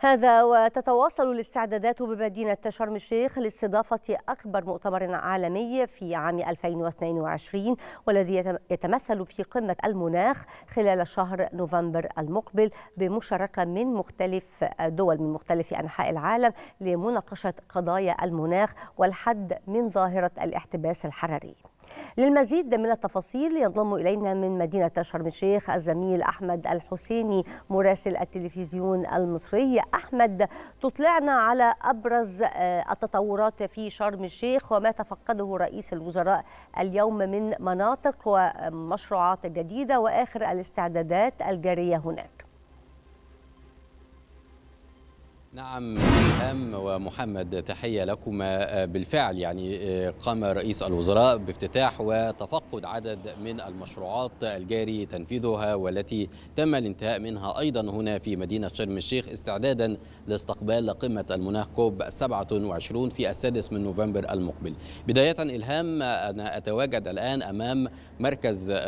هذا وتتواصل الاستعدادات بمدينة شرم الشيخ لاستضافة أكبر مؤتمر عالمي في عام 2022 والذي يتمثل في قمة المناخ خلال شهر نوفمبر المقبل بمشاركة من مختلف دول من مختلف أنحاء العالم لمناقشة قضايا المناخ والحد من ظاهرة الاحتباس الحراري للمزيد من التفاصيل ينضم إلينا من مدينة شرم الشيخ الزميل أحمد الحسيني مراسل التلفزيون المصري أحمد تطلعنا على أبرز آه، التطورات في شرم الشيخ وما تفقده رئيس الوزراء اليوم من مناطق ومشروعات جديدة وآخر الاستعدادات الجارية هناك نعم إلهام ومحمد تحية لكما آه، بالفعل يعني آه، قام رئيس الوزراء بافتتاح وتفقد عدد من المشروعات الجاري تنفيذها والتي تم الانتهاء منها أيضا هنا في مدينة شرم الشيخ استعدادا لاستقبال قمة المناخ كوب 27 في السادس من نوفمبر المقبل بداية إلهام أنا أتواجد الآن أمام مركز آه،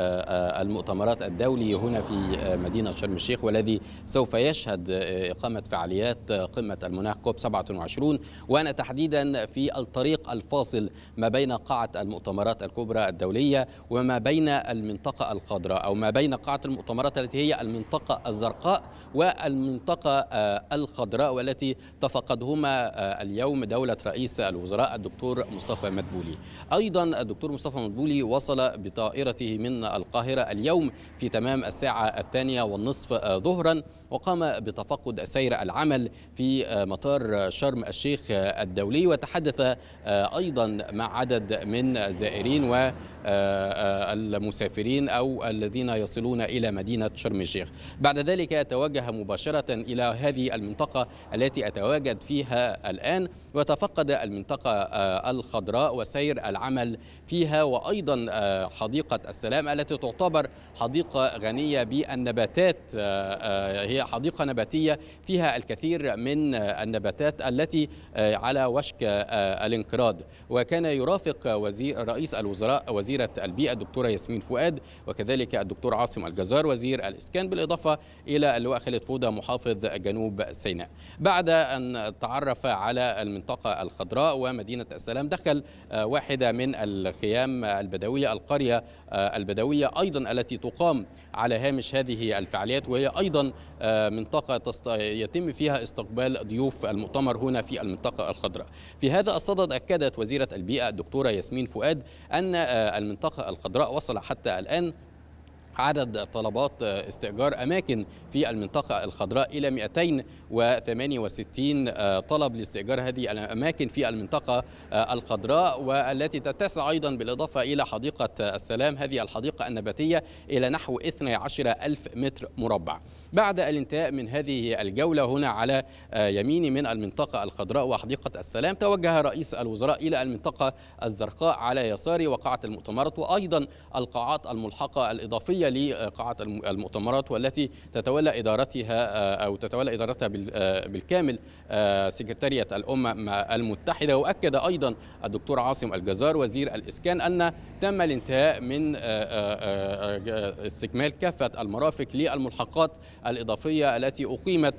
المؤتمرات الدولي هنا في مدينة شرم الشيخ والذي سوف يشهد إقامة فعاليات قمة المناخ كوب 27 وأنا تحديدا في الطريق الفاصل ما بين قاعة المؤتمرات الكبرى الدولية وما بين المنطقة الخضراء أو ما بين قاعة المؤتمرات التي هي المنطقة الزرقاء والمنطقة آه، الخضراء والتي تفقدهما آه، اليوم دولة رئيس الوزراء الدكتور مصطفى مدبولي أيضا الدكتور مصطفى مدبولي وصل بطائرته من القاهرة اليوم في تمام الساعة الثانية والنصف آه، ظهرا وقام بتفقد سير العمل في مطار شرم الشيخ الدولي وتحدث آه، أيضا مع عدد من الزائرين و المسافرين أو الذين يصلون إلى مدينة شرم الشيخ بعد ذلك توجه مباشرة إلى هذه المنطقة التي أتواجد فيها الآن وتفقد المنطقة آه، الخضراء وسير العمل فيها وأيضا آه، حديقة السلام التي تعتبر حديقة غنية بالنباتات آه، هي حديقة نباتية فيها الكثير من النباتات التي على وشك الانقراض وكان يرافق وزير رئيس الوزراء وزير وزيرة البيئة الدكتورة ياسمين فؤاد وكذلك الدكتور عاصم الجزار وزير الإسكان بالإضافة إلى اللواء خالد فودة محافظ جنوب سيناء بعد أن تعرف على المنطقة الخضراء ومدينة السلام دخل آه، واحدة من الخيام البدوية القرية آه، البدوية أيضا التي تقام على هامش هذه الفعاليات وهي أيضا آه، منطقة يتم فيها استقبال ضيوف المؤتمر هنا في المنطقة الخضراء في هذا الصدد أكدت وزيرة البيئة الدكتورة ياسمين فؤاد أن المنطقة الخضراء وصل حتى الآن عدد طلبات استئجار أماكن في المنطقة الخضراء إلى 268 آه، طلب لاستئجار هذه الأماكن في المنطقة آه، الخضراء والتي تتسع أيضا بالإضافة إلى حديقة السلام هذه الحديقة النباتية إلى نحو 12 ألف متر مربع بعد الانتهاء من هذه الجولة هنا على آه، يميني من المنطقة الخضراء وحديقة السلام توجه رئيس الوزراء إلى المنطقة الزرقاء على يساري وقاعة المؤتمرات وأيضا القاعات الملحقة الإضافية لقاعة المؤتمرات والتي تتولى إدارتها آه، أو تتولى إدارتها آه، بالكامل آه، سكرتارية الأمم المتحدة وأكد أيضا الدكتور عاصم الجزار وزير الإسكان أن تم الانتهاء من استكمال كافة المرافق للملحقات الإضافية التي أقيمت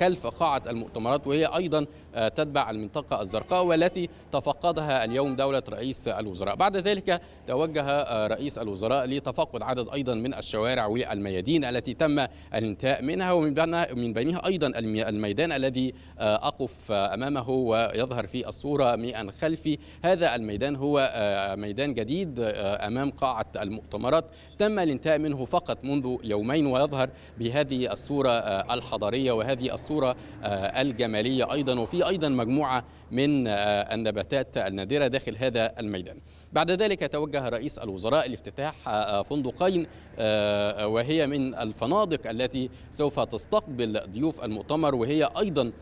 خلف قاعة المؤتمرات وهي أيضا تتبع المنطقة الزرقاء والتي تفقدها اليوم دولة رئيس الوزراء بعد ذلك توجه رئيس الوزراء لتفقد عدد أيضا من الشوارع والميادين التي تم الانتهاء منها ومن بينها أيضا الميدان الذي آه، أقف آه، أمامه ويظهر في الصورة من خلفي هذا الميدان هو آه، ميدان جديد أمام قاعة المؤتمرات تم الانتهاء منه فقط منذ يومين ويظهر بهذه الصورة الحضارية وهذه الصورة الجمالية أيضا وفي أيضا مجموعة من آه، النباتات النادرة داخل هذا الميدان بعد ذلك توجه رئيس الوزراء لافتتاح آه، فندقين آه، وهي من الفنادق التي سوف تستقبل ضيوف المؤتمر وهي أيضا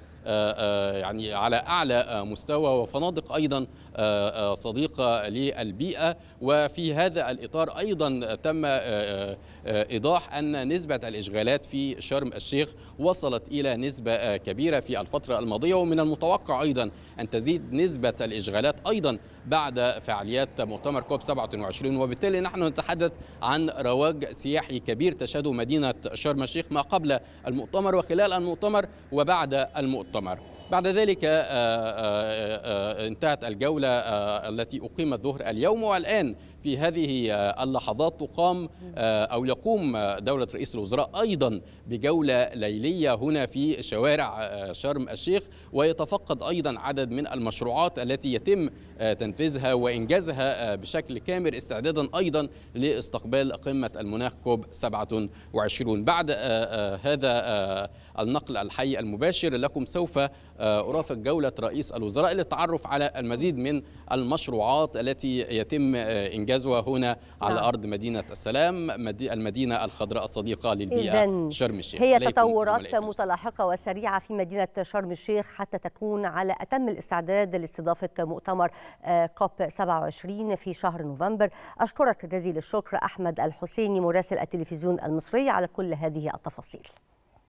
يعني على اعلى مستوى وفنادق ايضا صديقه للبيئه وفي هذا الاطار ايضا تم ايضاح ان نسبه الاشغالات في شرم الشيخ وصلت الى نسبه كبيره في الفتره الماضيه ومن المتوقع ايضا أن تزيد نسبة الإشغالات أيضا بعد فعاليات مؤتمر كوب 27 وبالتالي نحن نتحدث عن رواج سياحي كبير تشهده مدينة شرم الشيخ ما قبل المؤتمر وخلال المؤتمر وبعد المؤتمر بعد ذلك آه، آه، آه، انتهت الجولة التي أقيمت ظهر اليوم والآن في هذه آه، اللحظات تقام آه، أو يقوم آه، دولة رئيس الوزراء أيضا بجولة ليلية هنا في شوارع شرم الشيخ ويتفقد أيضا عدد من المشروعات التي يتم تنفيذها وإنجازها بشكل كامل استعدادا أيضا لاستقبال قمة المناخ كوب 27 بعد هذا النقل الحي المباشر لكم سوف أرافق جولة رئيس الوزراء للتعرف على المزيد من المشروعات التي يتم إنجازها جزوه هنا على نعم. أرض مدينة السلام المدينة الخضراء الصديقة للبيئة شرم الشيخ هي تطورات متلاحقة وسريعة في مدينة شرم الشيخ حتى تكون على أتم الاستعداد لاستضافة مؤتمر آه، كوب 27 في شهر نوفمبر أشكرك جزيل الشكر أحمد الحسيني مراسل التلفزيون المصري على كل هذه التفاصيل